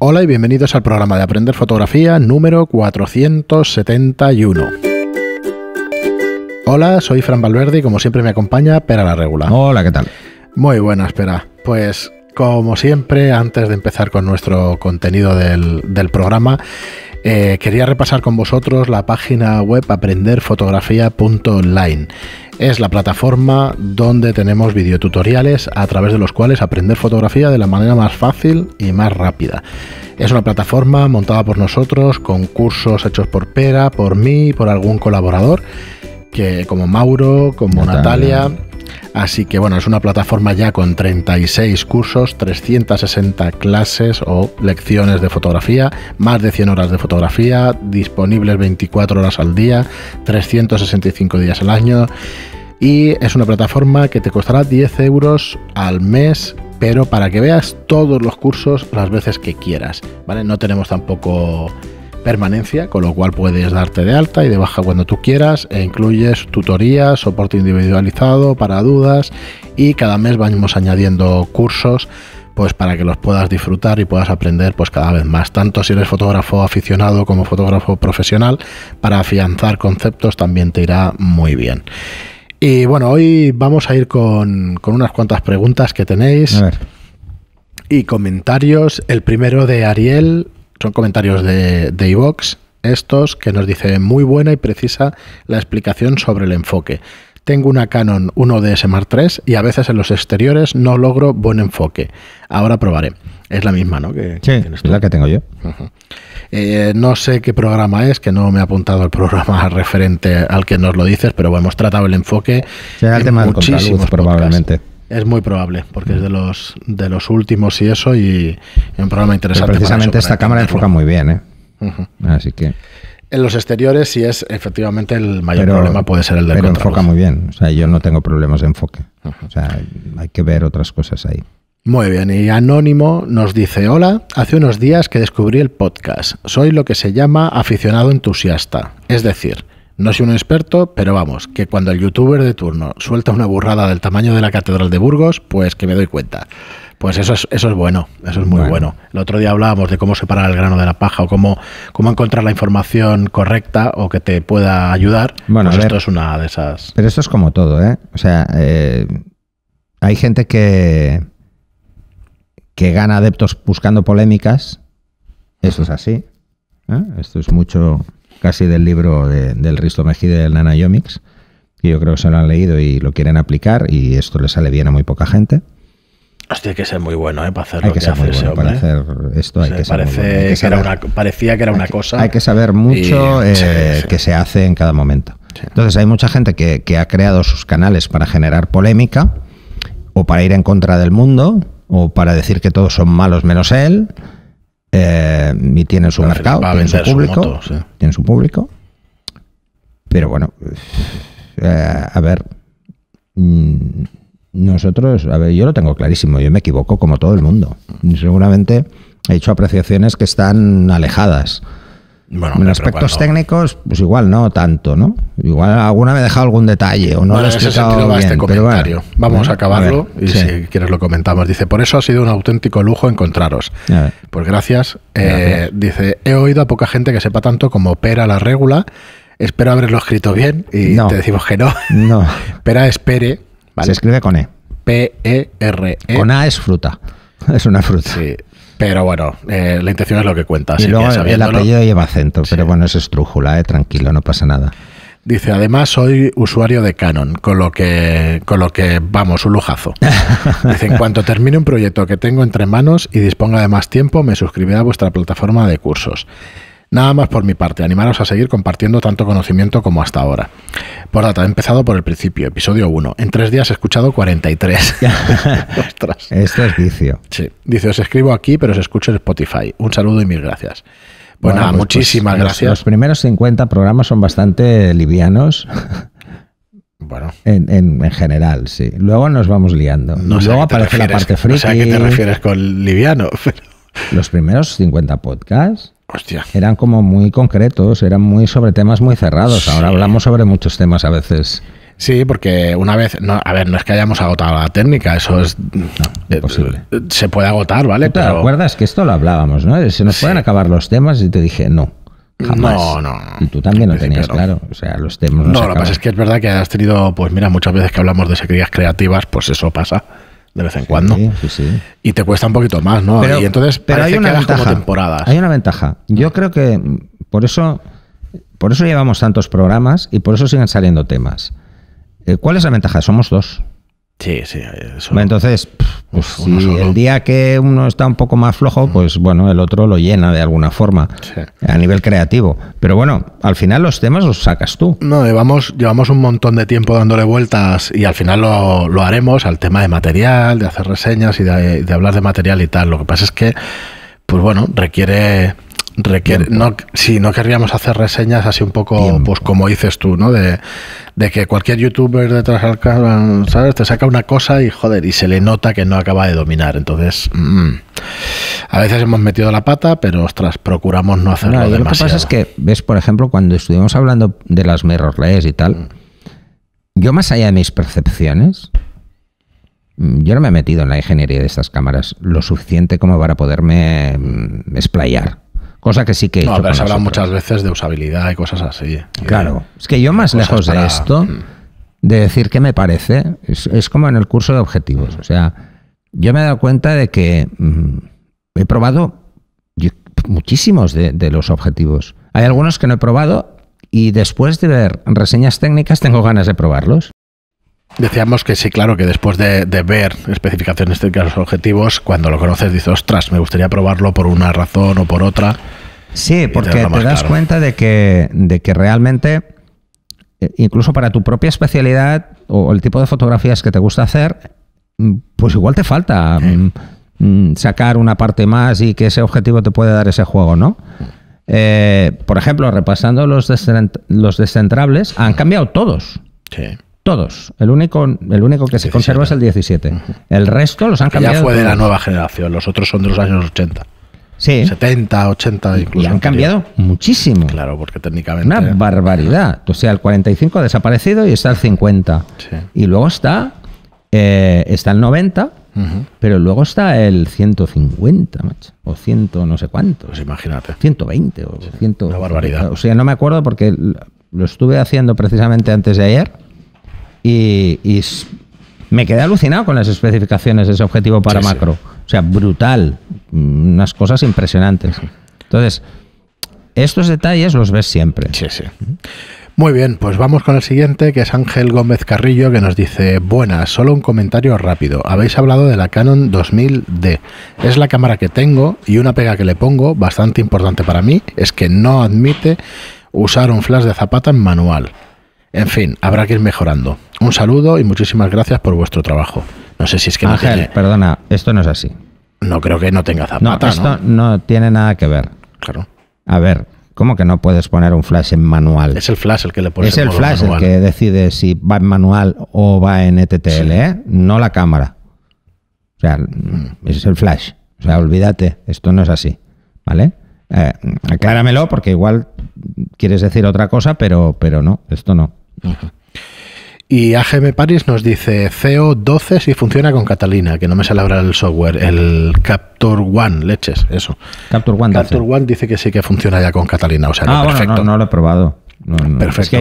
Hola y bienvenidos al programa de Aprender Fotografía número 471. Hola, soy Fran Valverde y como siempre me acompaña Pera la Regula. Hola, ¿qué tal? Muy buena, espera. Pues como siempre, antes de empezar con nuestro contenido del, programa, eh, quería repasar con vosotros la página web aprenderfotografía.online es la plataforma donde tenemos videotutoriales a través de los cuales aprender fotografía de la manera más fácil y más rápida. Es una plataforma montada por nosotros con cursos hechos por Pera, por mí, por algún colaborador que como Mauro, como Natalia Así que bueno, es una plataforma ya con 36 cursos, 360 clases o lecciones de fotografía, más de 100 horas de fotografía, disponibles 24 horas al día, 365 días al año. Y es una plataforma que te costará 10 euros al mes pero para que veas todos los cursos las veces que quieras, ¿vale? No tenemos tampoco permanencia, con lo cual puedes darte de alta y de baja cuando tú quieras, e incluyes tutorías, soporte individualizado para dudas y cada mes vamos añadiendo cursos pues para que los puedas disfrutar y puedas aprender pues cada vez más, tanto si eres fotógrafo aficionado como fotógrafo profesional, para afianzar conceptos también te irá muy bien. Y bueno, hoy vamos a ir con, con unas cuantas preguntas que tenéis y comentarios. El primero de Ariel son comentarios de, de iVox, estos que nos dicen muy buena y precisa la explicación sobre el enfoque. Tengo una Canon 1DS Mark III y a veces en los exteriores no logro buen enfoque. Ahora probaré. Es la misma, ¿no? Que, sí, es la que tengo yo. Eh, no sé qué programa es, que no me ha apuntado el programa referente al que nos lo dices, pero bueno, hemos tratado el enfoque. Será el en probablemente. Es muy probable, porque es de mm. los, de los últimos y eso, y un programa interesante. precisamente esta cámara enfoca muy bien, ¿eh? Así que. En los exteriores sí es efectivamente el mayor problema puede ser el del Pero enfoca muy bien, o sea, yo no tengo problemas de enfoque. O sea, hay que ver otras cosas ahí. Muy bien, y Anónimo nos dice, hola, hace unos días que descubrí el podcast. Soy lo que se llama aficionado entusiasta, es decir, no soy un experto, pero vamos, que cuando el youtuber de turno suelta una burrada del tamaño de la Catedral de Burgos, pues que me doy cuenta. Pues eso es, eso es bueno, eso es muy bueno. El otro día hablábamos de cómo separar el grano de la paja o cómo, cómo encontrar la información correcta o que te pueda ayudar. Bueno, pues esto es una de esas. Pero esto es como todo, ¿eh? O sea, eh, hay gente que, que gana adeptos buscando polémicas. Eso es así. ¿eh? Esto es mucho casi del libro del Risto Mejide del Yomics, que yo creo que se lo han leído y lo quieren aplicar y esto le sale bien a muy poca gente. Hostia, hay que ser muy bueno, ¿eh? Para hacer lo que, hace ¿eh? esto hay que saber, parecía que era una cosa. Hay que saber mucho eh, que se hace en cada momento. Entonces hay mucha gente que, ha creado sus canales para generar polémica o para ir en contra del mundo o para decir que todos son malos menos él eh, y tiene su mercado, tiene su público, tiene su público. Pero bueno, eh, a ver, mm, nosotros, a ver, yo lo tengo clarísimo, yo me equivoco como todo el mundo. Seguramente he hecho apreciaciones que están alejadas en aspectos técnicos, pues igual no tanto, ¿no? Igual alguna me he dejado algún detalle o no lo he explicado bien, este comentario. Vamos a acabarlo y si quieres lo comentamos. Dice, por eso ha sido un auténtico lujo encontraros. Pues eh, gracias. dice, he oído a poca gente que sepa tanto como opera la regula. Espero haberlo escrito bien y te decimos que no. No. Pera espere. ¿vale? Se escribe con E. P-E-R-E. -E. Con A es fruta. Es una fruta. Sí. Pero bueno, eh, la intención es lo que cuenta. Y luego el apellido lleva acento, pero bueno, es estrújula, eh, tranquilo, no pasa nada. Dice, además soy usuario de Canon, con lo que, con lo que vamos, un lujazo. Dice, en cuanto termine un proyecto que tengo entre manos y disponga de más tiempo, me suscribiré a vuestra plataforma de cursos. Nada más por mi parte, animaros a seguir compartiendo tanto conocimiento como hasta ahora. Por data, he empezado por el principio, episodio 1. En tres días he escuchado 43. Ostras. Esto es vicio. Sí. Dice, os escribo aquí, pero os escucho en Spotify. Un saludo y mil gracias. Pues bueno, pues, pues, muchísimas gracias. Los, primeros 50 programas son bastante livianos. Bueno. En, general, sí. Luego nos vamos liando. Luego aparece la parte friki. No sé a qué te refieres con liviano. Los primeros 50 podcasts eran como muy concretos, eran muy sobre temas muy cerrados. Ahora hablamos sobre muchos temas a veces. Sí, porque una vez, no, a ver, no es que hayamos agotado la técnica, eso es imposible. Eh, se puede agotar, ¿vale? ¿Te acuerdas que esto lo hablábamos, ¿no? Se nos pueden acabar los temas y te dije, no. No, no, Y tú también lo tenías claro. O sea, los temas. No, no lo que pasa es que es verdad que has tenido, pues mira, muchas veces que hablamos de sequías creativas, pues eso pasa de vez en cuando. Y te cuesta un poquito más, ¿no? Pero, y entonces hay una ventaja, Hay una ventaja. Yo creo que por eso, por eso llevamos tantos programas y por eso siguen saliendo temas. Eh, ¿Cuál es la ventaja? Somos dos. Sí, sí. Eso. Entonces, pues, el día que uno está un poco más flojo, pues mm. bueno, el otro lo llena de alguna forma a nivel creativo. Pero bueno, al final los temas los sacas tú. No, llevamos, llevamos un montón de tiempo dándole vueltas y al final lo, haremos al tema de material, de hacer reseñas y de hablar de material y tal. Lo que pasa es que, pues bueno, requiere requiere, no, querríamos hacer reseñas así un poco, pues, como dices tú, ¿no? De, que cualquier youtuber detrás ¿sabes? Te saca una cosa y joder, y se le nota que no acaba de dominar. Entonces, mm, a veces hemos metido la pata, pero ostras, procuramos no hacerlo nada Lo que pasa es que, ves, por ejemplo, cuando estuvimos hablando de las mirrorless y tal, mm. yo más allá de mis percepciones, mm, yo no me he metido en la ingeniería de estas cámaras lo suficiente como para poderme explayar. Cosa que sí que he no, pero se habla muchas veces de usabilidad y cosas así. Claro. Es que yo más lejos de esto, mm. de decir qué me parece, es, como en el curso de objetivos. Mm. O sea, yo me he dado cuenta de que mm, he probado muchísimos de los objetivos. Hay algunos que no he probado y después de ver reseñas técnicas tengo ganas de probarlos. Decíamos que sí, claro, que después de, ver especificaciones técnicas objetivos, cuando lo conoces dices, ostras, me gustaría probarlo por una razón o por otra. Sí, porque te, das cuenta de que, de que realmente, eh, incluso para tu propia especialidad o el tipo de fotografías que te gusta hacer, mm, pues igual te falta mm, mm, sacar una parte más y que ese objetivo te puede dar ese juego, ¿no? Eh, por ejemplo, repasando los, los descentrables, han cambiado todos. Sí. Todos. El único, el único que se conserva es el 17. El resto los han cambiado. Ya fue de la nueva generación, los otros son de los años 80. Sí. 70, 80 incluso. Y han cambiado muchísimo. Claro, porque técnicamente. Una barbaridad. O sea, el 45 ha desaparecido y está el 50. Sí. Y luego está, eh, está el 90, pero luego está el 150, macho. O 100, no sé cuánto. Pues imagínate. 120 o 100. Una barbaridad. O sea, no me acuerdo porque lo estuve haciendo precisamente antes de ayer y, me quedé alucinado con las especificaciones de ese objetivo para macro. O sea, brutal. Mm, unas cosas impresionantes. Entonces, estos detalles los ves siempre. Sí, sí. Muy bien, pues vamos con el siguiente, que es Ángel Gómez Carrillo, que nos dice, buenas, solo un comentario rápido. Habéis hablado de la Canon 2000D. Es la cámara que tengo y una pega que le pongo, bastante importante para mí, es que no admite usar un flash de zapata en manual. En fin, habrá que ir mejorando. Un saludo y muchísimas gracias por vuestro trabajo. No sé si es que Ángel, perdona, esto no es así. No creo que no tenga zapata, no, esto ¿no? tiene nada que ver. Claro. A ver, ¿Cómo que no puedes poner un flash en manual? Es el flash el que le pones. Es el, flash el que decide si va en manual o va en e TTL. ¿eh? no la cámara. O sea, mm. es el flash. O sea, olvídate, esto no es así, ¿vale? Eh, acláramelo porque igual quieres decir otra cosa, pero, pero no, esto no. Y AGM Paris nos dice CO12 si funciona con Catalina, que no me sale ahora el software, el captor One, leches, eso. Capture One, One dice que sí que funciona ya con Catalina, o sea, no, ah, perfecto. no, lo he probado. perfecto,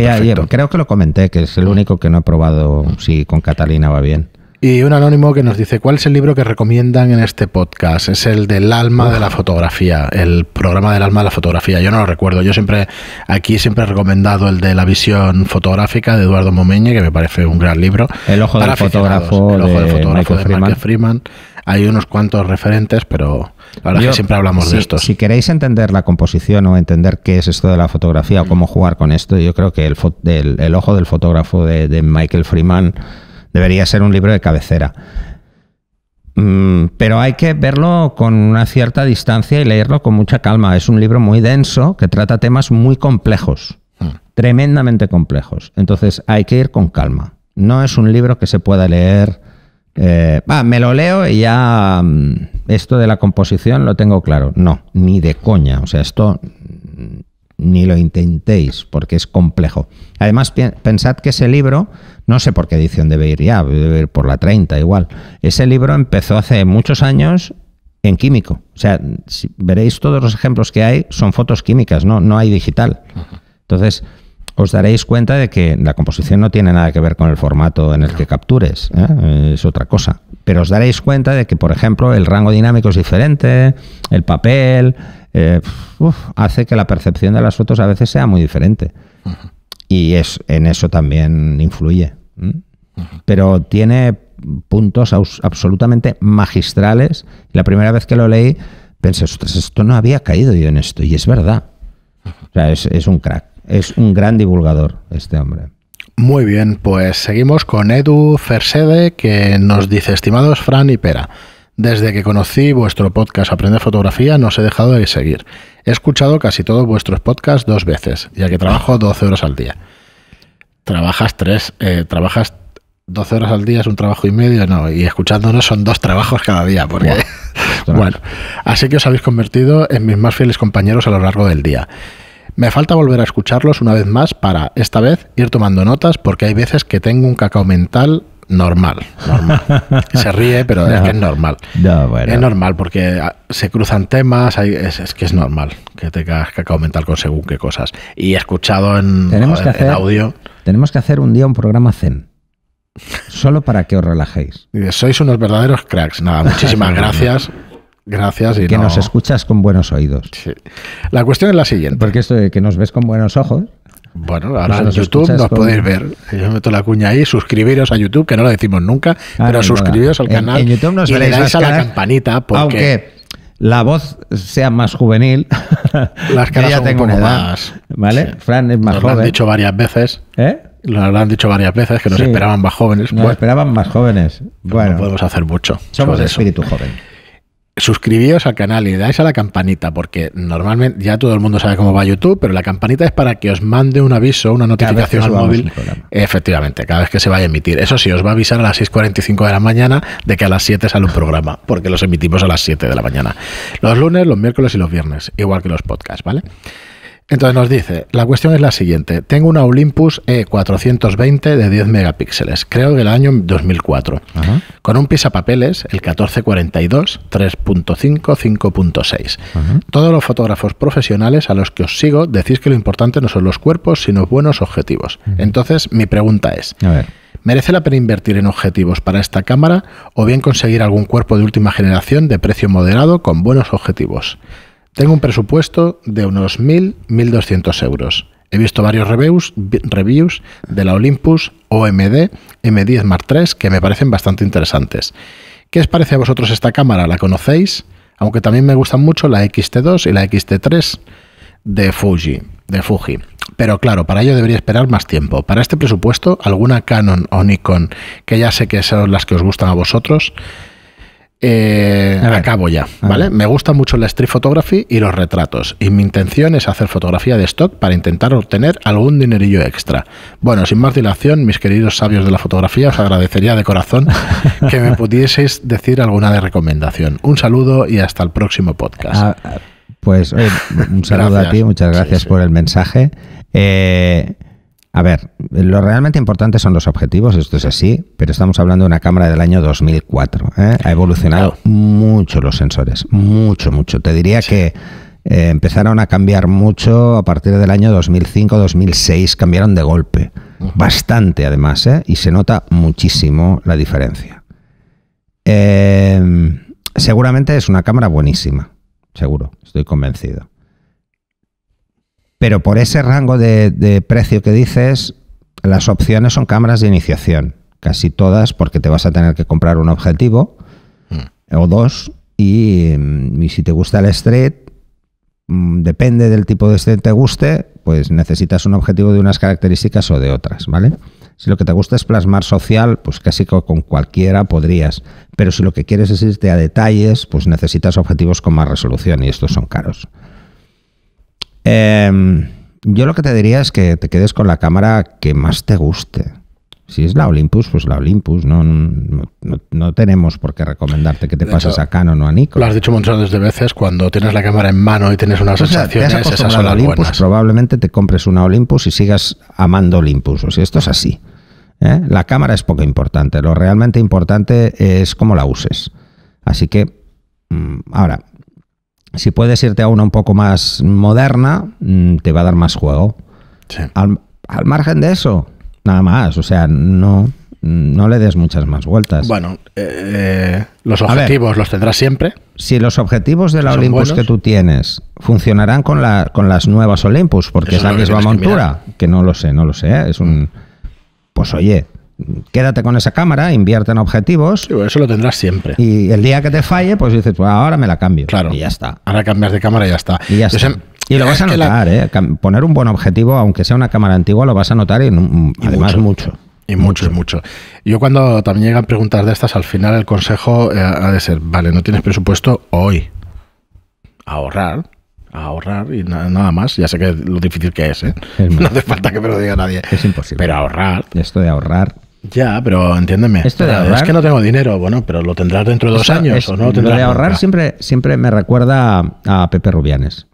creo que lo comenté, que es el único que no he probado si con Catalina va bien. Y un anónimo que nos dice, ¿cuál es el libro que recomiendan en este podcast? Es el del alma de la fotografía, el programa del alma de la fotografía. Yo no lo recuerdo, yo siempre, aquí siempre he recomendado el de la visión fotográfica de Eduardo Momeñe, que me parece un gran libro. El ojo del fotógrafo. de Michael Freeman. Hay unos cuantos referentes, pero... La verdad que siempre hablamos de esto. Si queréis entender la composición o entender qué es esto de la fotografía o mm. cómo jugar con esto, yo creo que el, ojo del fotógrafo de Michael Freeman Debería ser un libro de cabecera. Mm, pero hay que verlo con una cierta distancia y leerlo con mucha calma. Es un libro muy denso que trata temas muy complejos, hmm. tremendamente complejos. Entonces hay que ir con calma. No es un libro que se pueda leer. Eh, me lo leo y ya mm, esto de la composición lo tengo claro. No, ni de coña. O sea, esto mm, ni lo intentéis porque es complejo. Además, pensad que ese libro no sé por qué edición debe ir ya, debe ir por la 30 igual. Ese libro empezó hace muchos años en químico. O sea, si veréis todos los ejemplos que hay son fotos químicas, no, no hay digital. Entonces, os daréis cuenta de que la composición no tiene nada que ver con el formato en el que captures, ¿eh? es otra cosa. Pero os daréis cuenta de que, por ejemplo, el rango dinámico es diferente, el papel, eh, hace que la percepción de las fotos a veces sea muy diferente. Y es, en eso también influye. Pero tiene puntos absolutamente magistrales. La primera vez que lo leí pensé, esto no había caído yo en esto. Y es verdad. O sea, es, es un crack. Es un gran divulgador este hombre. Muy bien, pues seguimos con Edu Fersede que nos dice, estimados Fran y Pera. Desde que conocí vuestro podcast Aprender Fotografía, no os he dejado de seguir. He escuchado casi todos vuestros podcasts dos veces, ya que trabajo 12 ah. horas al día. Trabajas tres, eh, trabajas 12 horas al día, es un trabajo y medio, no, y escuchándonos son dos trabajos cada día, porque. bueno, así que os habéis convertido en mis más fieles compañeros a lo largo del día. Me falta volver a escucharlos una vez más para, esta vez, ir tomando notas porque hay veces que tengo un cacao mental normal, normal. Se ríe, pero es normal. Es normal porque ah, se cruzan temas, es, que es normal que tengas cacao mental con según qué cosas. Y he escuchado en, tenemos que hacer, audio. Tenemos que hacer un día un programa Zen. Solo para que os relajéis. Sois unos verdaderos cracks. Nada, muchísimas gracias. Gracias. Y que nos escuchas con buenos oídos. La cuestión es la siguiente. Porque esto de que nos ves con buenos ojos. Bueno, ahora pues en YouTube nos podéis ver. Yo meto la cuña ahí, suscribiros a YouTube, que no lo decimos nunca, ah, pero pues suscribiros al canal y le dais a la campanita porque... Aunque la voz sea más juvenil. Las caras ya son más. ¿Vale? Fran es más joven. Lo han dicho varias veces. ¿Eh? Lo, han dicho varias veces que nos esperaban más jóvenes. Nos esperaban más jóvenes. Pues bueno, no podemos hacer mucho. Somos espíritu joven suscribíos al canal y dais a la campanita, porque normalmente ya todo el mundo sabe cómo va YouTube, pero la campanita es para que os mande un aviso, una notificación al móvil. Efectivamente, cada vez que se vaya a emitir. Eso sí, os va a avisar a las 6.45 de la mañana de que a las 7 sale un programa, porque los emitimos a las 7 de la mañana. Los lunes, los miércoles y los viernes, igual que los podcasts, ¿vale? Entonces nos dice, la cuestión es la siguiente, tengo una Olympus E420 de 10 megapíxeles, creo que el año 2004, con un pisapapeles, el 1442 3.5 5.6. Todos los fotógrafos profesionales a los que os sigo decís que lo importante no son los cuerpos, sino buenos objetivos. Entonces, mi pregunta es... ¿Merece la pena invertir en objetivos para esta cámara o bien conseguir algún cuerpo de última generación de precio moderado con buenos objetivos? Tengo un presupuesto de unos 1.000, 1.200 euros. He visto varios reviews, de la Olympus OMD M10 Mark III que me parecen bastante interesantes. ¿Qué os parece a vosotros esta cámara? ¿La conocéis? Aunque también me gustan mucho la XT2 y la XT3 de Fuji, de Fuji. Pero claro, para ello debería esperar más tiempo. Para este presupuesto, alguna Canon o Nikon, que ya sé que son las que os gustan a vosotros, eh, acabo ya, ¿vale? Me gusta mucho la street photography y los retratos, y mi intención es hacer fotografía de stock para intentar obtener algún dinerillo extra. Bueno, sin más dilación, mis queridos sabios de la fotografía, os agradecería de corazón que me pudieseis decir alguna de recomendación. Un saludo y hasta el próximo podcast. Ah, pues un saludo a ti, muchas gracias por el mensaje. Eh, a ver, lo realmente importante son los objetivos, esto es así, pero estamos hablando de una cámara del año 2004. ¿eh? Ha evolucionado mucho los sensores, mucho, mucho. Te diría que eh, empezaron a cambiar mucho a partir del año 2005-2006, cambiaron de golpe, bastante además, ¿eh? y se nota muchísimo la diferencia. seguramente es una cámara buenísima, seguro, estoy convencido. Pero por ese rango de, precio que dices, las opciones son cámaras de iniciación, casi todas, porque te vas a tener que comprar un objetivo hmm. o dos. Mm, y, si te gusta el street, mm, depende del tipo de street que te guste, pues necesitas un objetivo de unas características o de otras, ¿vale? Si lo que te gusta es plasmar social, pues casi con cualquiera podrías. Pero si lo que quieres es irte a detalles, pues necesitas objetivos con más resolución y estos son caros. Em, yo lo que te diría es que te quedes con la cámara que más te guste. Si es la Olympus, pues la Olympus. No, no, tenemos por qué recomendarte que te pases a Canon o a Nikon. Lo has dicho montones de veces, cuando tienes la cámara en mano y tienes una sensación, Olympus, Probablemente te compres una Olympus y sigas amando Olympus. O esto es así. ¿eh? La cámara es poco importante. Lo realmente importante es cómo la uses. Así que, mm, ahora, si puedes irte a una un poco más moderna, mm, te va a dar más juego. Al, margen de eso, nada más. O sea, no, no le des muchas más vueltas. Bueno, eh, los objetivos los tendrás siempre. Si los objetivos de la Olympus que tú tienes funcionarán con, la, con las nuevas Olympus, porque es la misma montura, que, no lo sé, no lo sé. ¿eh? Es un. Pues oye, quédate con esa cámara, invierte en objetivos. eso lo tendrás siempre. Y el día que te falle, pues dices, pues ahora me la cambio. Claro. Y ya está. Ahora cambias de cámara y ya está. Y lo vas a notar, ¿eh? Poner un buen objetivo, aunque sea una cámara antigua, lo vas a notar y, mm, además mucho. Y mucho, mucho, mucho. Yo cuando también llegan preguntas de estas, al final el consejo eh, ha de ser, vale, no tienes presupuesto hoy. Ahorrar, ahorrar y nada más. Ya sé que lo difícil que es, ¿eh? no hace falta que me lo diga nadie. Es imposible. Pero ahorrar. Esto de ahorrar. Ya, pero entiéndeme. es que no tengo dinero, bueno, pero lo tendrás dentro de dos años o no lo de ahorrar siempre, siempre me recuerda a, Pepe Rubianes.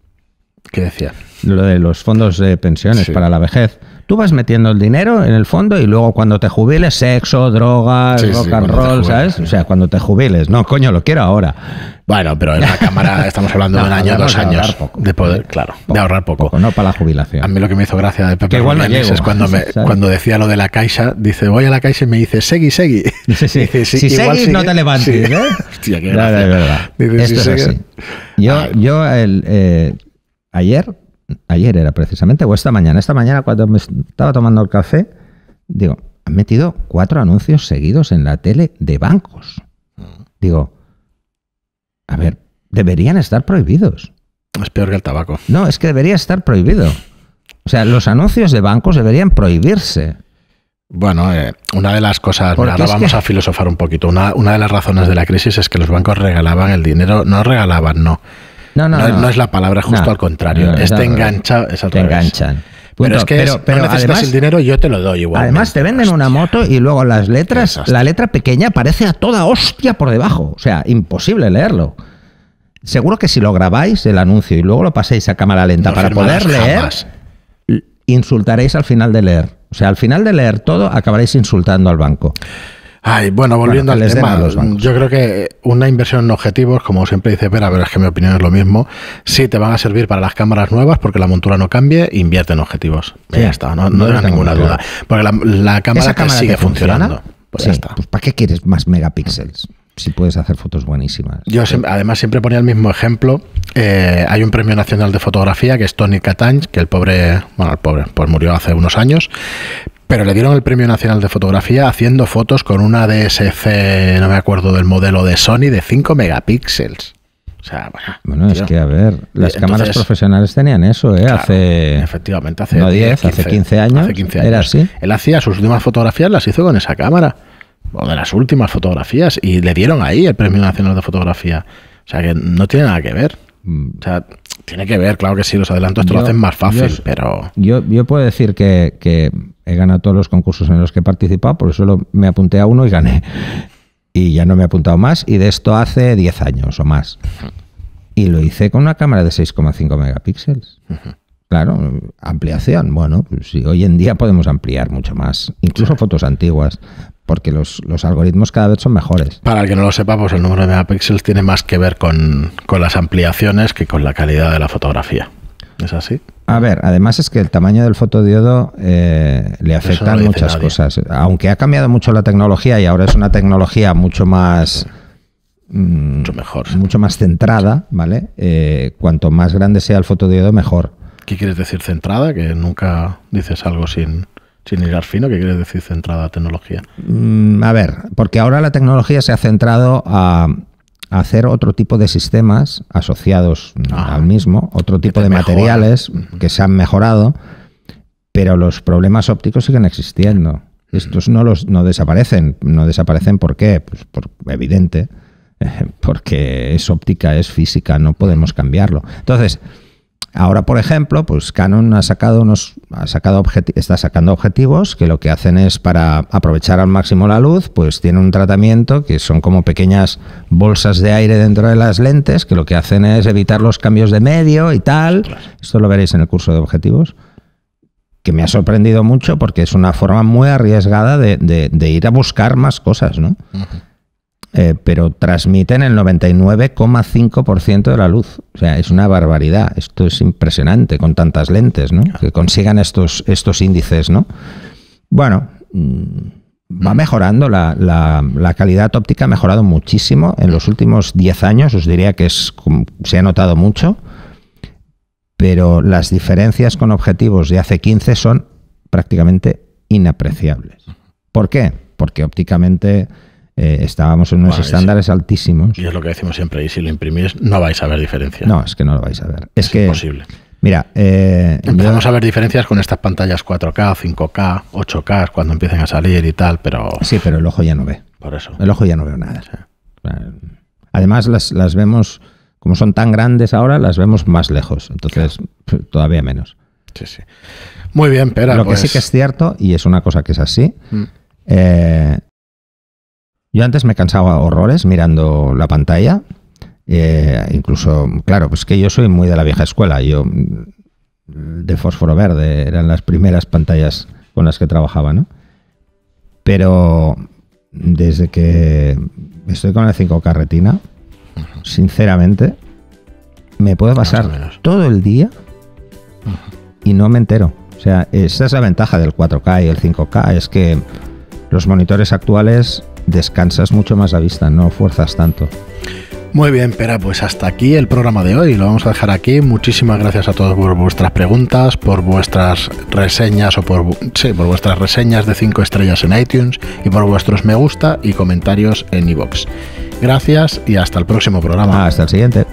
¿Qué decía? Lo de los fondos de pensiones para la vejez. Tú vas metiendo el dinero en el fondo y luego cuando te jubiles, sexo, drogas, rock and roll, ¿sabes? O sea, cuando te jubiles. No, coño, lo quiero ahora. Bueno, pero en la cámara estamos hablando de un año, dos de años. Poco, de poder, claro, de ahorrar poco. No para la jubilación. A mí lo que me hizo gracia de Pepe igual no es cuando, cuando decía lo de la caixa, dice, voy a la caixa y me dice, segui, segui. Dice, si seguís, no te levantes. ¿eh? Hostia, qué gracia. Dice, si Yo, yo el, eh, ayer ayer era precisamente, o esta mañana, esta mañana cuando me estaba tomando el café, digo, han metido cuatro anuncios seguidos en la tele de bancos. Digo, a ver, deberían estar prohibidos. Es peor que el tabaco. No, es que debería estar prohibido. O sea, los anuncios de bancos deberían prohibirse. Bueno, eh, una de las cosas, ahora vamos a filosofar un poquito, una, una de las razones de la crisis es que los bancos regalaban el dinero, no regalaban, no no, no, no, no. es la palabra, justo al contrario. es te es te enganchan. Pero es que necesitas además, el dinero, yo te lo doy igual. Además, ¿eh? te venden una moto y luego las letras, la letra pequeña aparece a toda hostia por debajo. O sea, imposible leerlo. Seguro que si lo grabáis el anuncio y luego lo paséis a cámara lenta para poder leer, insultaréis al final de leer. O sea, al final de leer todo acabaréis insultando al banco. Ay, bueno, volviendo al tema, yo creo que una inversión en objetivos, como siempre dice Vera, pero es que mi opinión es lo mismo, sí te van a servir para las cámaras nuevas porque la montura no cambie, invierte en objetivos. Ya está, no, no, ninguna duda. Porque la, cámara, sigue funcionando. pues ya está. Pues, ¿Para qué quieres más megapíxeles? si puedes hacer fotos buenísimas. Yo además siempre ponía el mismo ejemplo. Eh, hay un premio nacional de fotografía que es Tony Catán, que el pobre, bueno, el pobre, pues murió hace unos años, pero le dieron el Premio Nacional de Fotografía haciendo fotos con una DSC, no me acuerdo del modelo de Sony, de 5 megapíxeles. O sea, bueno, bueno es que a ver, las cámaras profesionales tenían eso, ¿eh? hace. Efectivamente, hace. No 10, hace 15 años. Hace 15 años. Era así. Él hacía sus últimas fotografías, las hizo con esa cámara. O de las últimas fotografías. Y le dieron ahí el Premio Nacional de Fotografía. O sea, que no tiene nada que ver. Mm. O sea, tiene que ver, claro que sí, los adelantos te lo hacen más fácil, pero. Yo, puedo decir que He ganado todos los concursos en los que he participado, por eso me apunté a uno y gané. Y ya no me he apuntado más, y de esto hace 10 años o más. Y lo hice con una cámara de 6,5 megapíxeles. Claro, ampliación. Bueno, si hoy en día podemos ampliar mucho más, incluso fotos antiguas, porque los, algoritmos cada vez son mejores. Para el que no lo sepa, pues el número de megapíxeles tiene más que ver con las ampliaciones que con la calidad de la fotografía. ¿Es así? A ver, además es que el tamaño del fotodiodo eh, le afecta muchas cosas. Aunque ha cambiado mucho la tecnología y ahora es una tecnología mucho más... Mm, mucho mejor. Mucho más centrada, ¿vale? Eh, cuanto más grande sea el fotodiodo, mejor. ¿Qué quieres decir centrada? Que nunca dices algo sin, sin al fino. ¿Qué quieres decir centrada tecnología? Mm, a ver, porque ahora la tecnología se ha centrado a hacer otro tipo de sistemas asociados ah, al mismo, otro tipo de materiales que se han mejorado, pero los problemas ópticos siguen existiendo. Estos no los no desaparecen, no desaparecen ¿por qué? Pues por evidente, porque es óptica, es física, no podemos cambiarlo. Entonces, Ahora, por ejemplo, pues Canon ha sacado unos, ha sacado está sacando objetivos que lo que hacen es para aprovechar al máximo la luz, pues tiene un tratamiento que son como pequeñas bolsas de aire dentro de las lentes, que lo que hacen es evitar los cambios de medio y tal. Esto lo veréis en el curso de objetivos, que me ha sorprendido mucho porque es una forma muy arriesgada de, ir a buscar más cosas, ¿no? Eh, pero transmiten el 99,5% de la luz. O sea, es una barbaridad. Esto es impresionante con tantas lentes, ¿no? Que consigan estos, estos índices, ¿no? Bueno, mm, va mejorando, la, calidad óptica ha mejorado muchísimo. En los últimos 10 años os diría que se ha notado mucho, pero las diferencias con objetivos de hace 15 son prácticamente inapreciables. ¿Por qué? Porque ópticamente eh, estábamos en unos estándares altísimos. Y es lo que decimos siempre, y si lo imprimís no vais a ver diferencias. No, es que no lo vais a ver. Es, que, imposible. Mira, eh, empezamos a ver diferencias con estas pantallas 4K, 5K, 8K cuando empiecen a salir y tal, pero sí, pero el ojo ya no ve. Por eso. El ojo ya no veo nada. Además las, vemos como son tan grandes ahora, las vemos más lejos, entonces todavía menos. Sí, sí. Muy bien, pero lo que sí pues que es cierto y es una cosa que es así. Mm. Eh, yo antes me cansaba horrores mirando la pantalla. Eh, incluso, claro, pues que yo soy muy de la vieja escuela. Yo mm, de fósforo verde eran las primeras pantallas con las que trabajaba, ¿no? Pero desde que estoy con el 5K retina, sinceramente, me puedo pasar todo el día y no me entero. O sea, esa es la ventaja del 4K y el 5K, es que los monitores actuales descansas mucho más a vista, no fuerzas tanto. Muy bien, Pera, pues hasta aquí el programa de hoy. Lo vamos a dejar aquí. Muchísimas gracias a todos por vuestras preguntas, por vuestras reseñas o por, por vuestras reseñas de 5 estrellas en iTunes y por vuestros me gusta y comentarios en iVoox. gracias y hasta el próximo programa. Hasta el siguiente.